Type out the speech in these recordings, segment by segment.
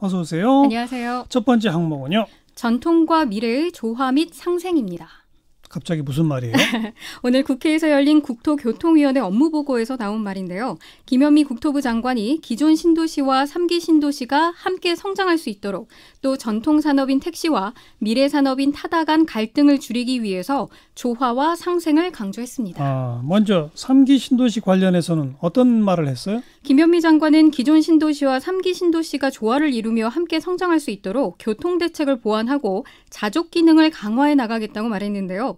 어서 오세요. 안녕하세요. 첫 번째 항목은요. 전통과 미래의 조화 및 상생입니다. 갑자기 무슨 말이에요? 오늘 국회에서 열린 국토교통위원회 업무보고에서 나온 말인데요. 김현미 국토부 장관이 기존 신도시와 3기 신도시가 함께 성장할 수 있도록 또 전통 산업인 택시와 미래 산업인 타다 간 갈등을 줄이기 위해서 조화와 상생을 강조했습니다. 아, 먼저 3기 신도시 관련해서는 어떤 말을 했어요? 김현미 장관은 기존 신도시와 3기 신도시가 조화를 이루며 함께 성장할 수 있도록 교통 대책을 보완하고 자족 기능을 강화해 나가겠다고 말했는데요.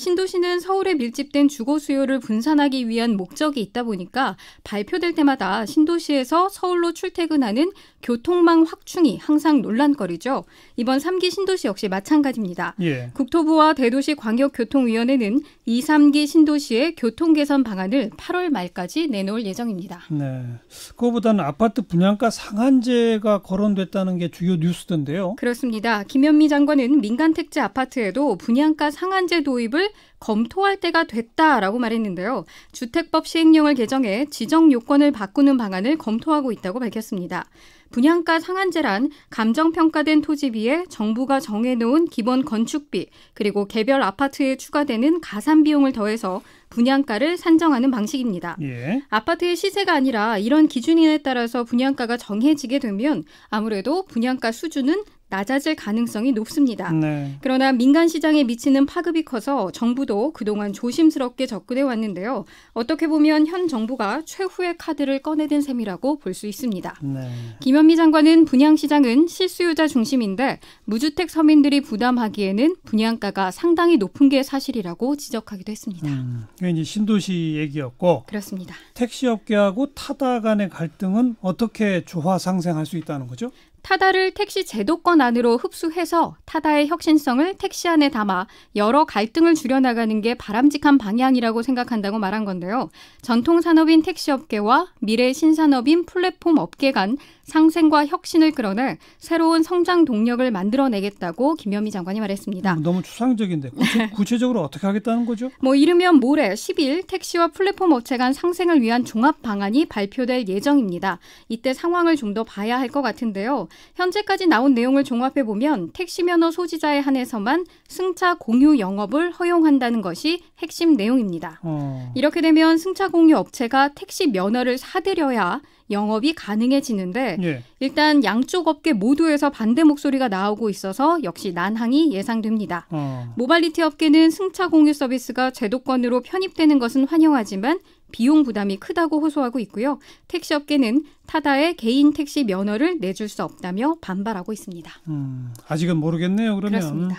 신도시는 서울에 밀집된 주거 수요를 분산하기 위한 목적이 있다 보니까 발표될 때마다 신도시에서 서울로 출퇴근하는 교통망 확충이 항상 논란거리죠. 이번 3기 신도시 역시 마찬가지입니다. 예. 국토부와 대도시광역교통위원회는 2, 3기 신도시의 교통 개선 방안을 8월 말까지 내놓을 예정입니다. 네. 그거보다는 아파트 분양가 상한제가 거론됐다는 게 주요 뉴스던데요. 그렇습니다. 김현미 장관은 민간 택지 아파트에도 분양가 상한제 도입을 검토할 때가 됐다라고 말했는데요. 주택법 시행령을 개정해 지정 요건을 바꾸는 방안을 검토하고 있다고 밝혔습니다. 분양가 상한제란 감정평가된 토지 비에 정부가 정해놓은 기본 건축비 그리고 개별 아파트에 추가되는 가산 비용을 더해서 분양가를 산정하는 방식입니다. 예. 아파트의 시세가 아니라 이런 기준에 따라서 분양가가 정해지게 되면 아무래도 분양가 수준은 낮아질 가능성이 높습니다. 네. 그러나 민간 시장에 미치는 파급이 커서 정부도 그동안 조심스럽게 접근해 왔는데요. 어떻게 보면 현 정부가 최후의 카드를 꺼내든 셈이라고 볼 수 있습니다. 네. 김현미 장관은 분양 시장은 실수요자 중심인데 무주택 서민들이 부담하기에는 분양가가 상당히 높은 게 사실이라고 지적하기도 했습니다. 음, 이제 신도시 얘기였고 그렇습니다. 택시업계하고 타다 간의 갈등은 어떻게 조화 상생할 수 있다는 거죠? 타다를 택시 제도권 안으로 흡수해서 타다의 혁신성을 택시 안에 담아 여러 갈등을 줄여나가는 게 바람직한 방향이라고 생각한다고 말한 건데요. 전통 산업인 택시업계와 미래 신산업인 플랫폼 업계 간 상생과 혁신을 끌어내 새로운 성장 동력을 만들어내겠다고 김현미 장관이 말했습니다. 음, 너무 추상적인데 구체, 네. 적으로 어떻게 하겠다는 거죠? 뭐 이르면 모레 10일 택시와 플랫폼 업체 간 상생을 위한 종합 방안이 발표될 예정입니다. 이때 상황을 좀 더 봐야 할 것 같은데요. 현재까지 나온 내용을 종합해 보면 택시 면허 소지자에 한해서만 승차 공유 영업을 허용한다는 것이 핵심 내용입니다. 어. 이렇게 되면 승차 공유 업체가 택시 면허를 사들여야 영업이 가능해지는데 예. 일단 양쪽 업계 모두에서 반대 목소리가 나오고 있어서 역시 난항이 예상됩니다. 어. 모발리티 업계는 승차 공유 서비스가 제도권으로 편입되는 것은 환영하지만 비용 부담이 크다고 호소하고 있고요. 택시 업계는 타다의 개인 택시 면허를 내줄 수 없다며 반발하고 있습니다. 음, 아직은 모르겠네요. 그러면 그렇습니다.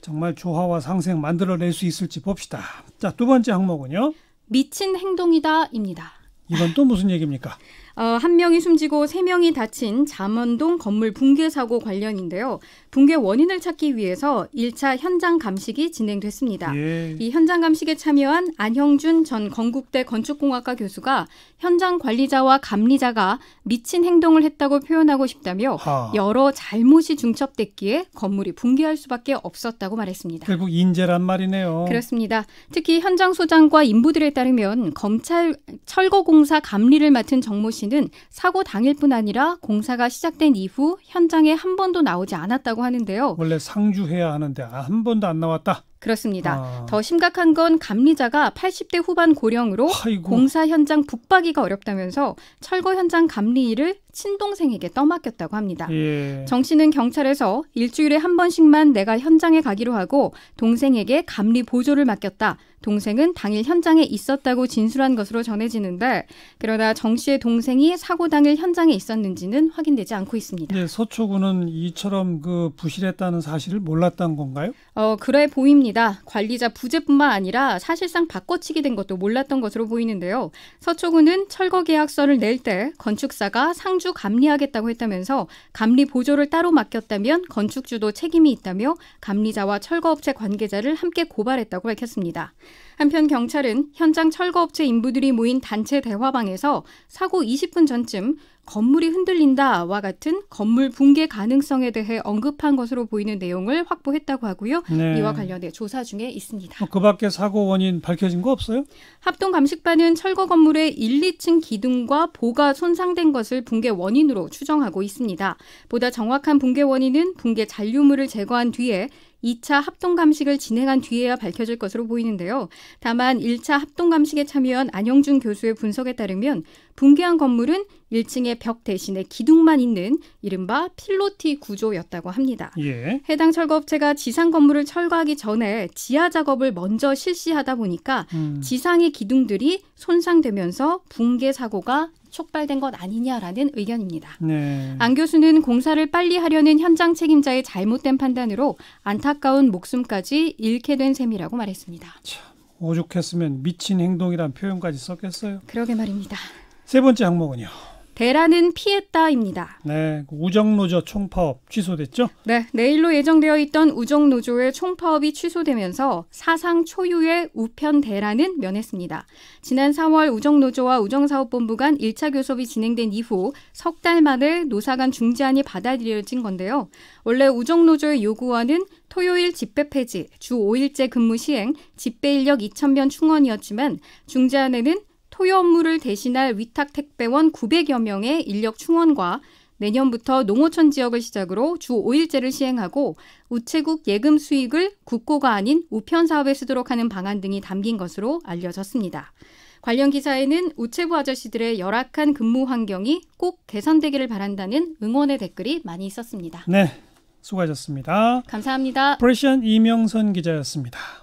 정말 조화와 상생 만들어낼 수 있을지 봅시다. 자, 두 번째 항목은요. 미친 행동이다입니다. 이건 또 무슨 얘기입니까? 어, 한 명이 숨지고 세 명이 다친 잠원동 건물 붕괴 사고 관련인데요. 붕괴 원인을 찾기 위해서 1차 현장 감식이 진행됐습니다. 예. 이 현장 감식에 참여한 안형준 전 건국대 건축공학과 교수가 현장 관리자와 감리자가 미친 행동을 했다고 표현하고 싶다며 하. 여러 잘못이 중첩됐기에 건물이 붕괴할 수밖에 없었다고 말했습니다. 결국 인재란 말이네요. 그렇습니다. 특히 현장 소장과 인부들에 따르면 검찰 철거공사 감리를 맡은 정모 씨 씨는 사고 당일뿐 아니라 공사가 시작된 이후 현장에 한 번도 나오지 않았다고 하는데요. 원래 상주해야 하는데 아, 한 번도 안 나왔다. 그렇습니다. 아. 더 심각한 건 감리자가 80대 후반 고령으로 아이고. 공사 현장 북박이가 어렵다면서 철거 현장 감리 일을 친동생에게 떠맡겼다고 합니다. 예. 정 씨는 경찰에서 일주일에 한 번씩만 내가 현장에 가기로 하고 동생에게 감리 보조를 맡겼다. 동생은 당일 현장에 있었다고 진술한 것으로 전해지는데 그러나 정 씨의 동생이 사고 당일 현장에 있었는지는 확인되지 않고 있습니다. 네, 서초구는 이처럼 그 부실했다는 사실을 몰랐던 건가요? 어, 그래 보입니다. 맞습니다. 관리자 부재뿐만 아니라 사실상 바꿔치기 된 것도 몰랐던 것으로 보이는데요. 서초구는 철거 계약서를 낼 때 건축사가 상주 감리하겠다고 했다면서 감리 보조를 따로 맡겼다면 건축주도 책임이 있다며 감리자와 철거업체 관계자를 함께 고발했다고 밝혔습니다. 한편 경찰은 현장 철거업체 인부들이 모인 단체 대화방에서 사고 20분 전쯤 건물이 흔들린다와 같은 건물 붕괴 가능성에 대해 언급한 것으로 보이는 내용을 확보했다고 하고요. 네. 이와 관련해 조사 중에 있습니다. 어, 그 밖에 사고 원인 밝혀진 거 없어요? 합동 감식반은 철거 건물의 1, 2층 기둥과 보가 손상된 것을 붕괴 원인으로 추정하고 있습니다. 보다 정확한 붕괴 원인은 붕괴 잔류물을 제거한 뒤에 2차 합동 감식을 진행한 뒤에야 밝혀질 것으로 보이는데요. 다만 1차 합동 감식에 참여한 안영준 교수의 분석에 따르면 붕괴한 건물은 1층의 벽 대신에 기둥만 있는 이른바 필로티 구조였다고 합니다. 예. 해당 철거업체가 지상 건물을 철거하기 전에 지하 작업을 먼저 실시하다 보니까 음. 지상의 기둥들이 손상되면서 붕괴 사고가 촉발된 것 아니냐라는 의견입니다. 네. 안 교수는 공사를 빨리 하려는 현장 책임자의 잘못된 판단으로 안타까운 목숨까지 잃게 된 셈이라고 말했습니다. 참, 오죽했으면 미친 행동이란 표현까지 썼겠어요. 그러게 말입니다. 세 번째 항목은요. 대란은 피했다입니다. 네, 그 우정노조 총파업 취소됐죠? 네, 내일로 예정되어 있던 우정노조의 총파업이 취소되면서 사상 초유의 우편 대란은 면했습니다. 지난 4월 우정노조와 우정사업본부 간 1차 교섭이 진행된 이후 석 달 만에 노사 간 중재안이 받아들여진 건데요. 원래 우정노조의 요구안은 토요일 집회 폐지, 주 5일제 근무 시행, 집배 인력 2 0명 충원이었지만 중재안에는 토요 업무를 대신할 위탁 택배원 900여 명의 인력 충원과 내년부터 농어촌 지역을 시작으로 주 5일제를 시행하고 우체국 예금 수익을 국고가 아닌 우편 사업에 쓰도록 하는 방안 등이 담긴 것으로 알려졌습니다. 관련 기사에는 우체부 아저씨들의 열악한 근무 환경이 꼭 개선되기를 바란다는 응원의 댓글이 많이 있었습니다. 네, 수고하셨습니다. 감사합니다. 프레션 이명선 기자였습니다.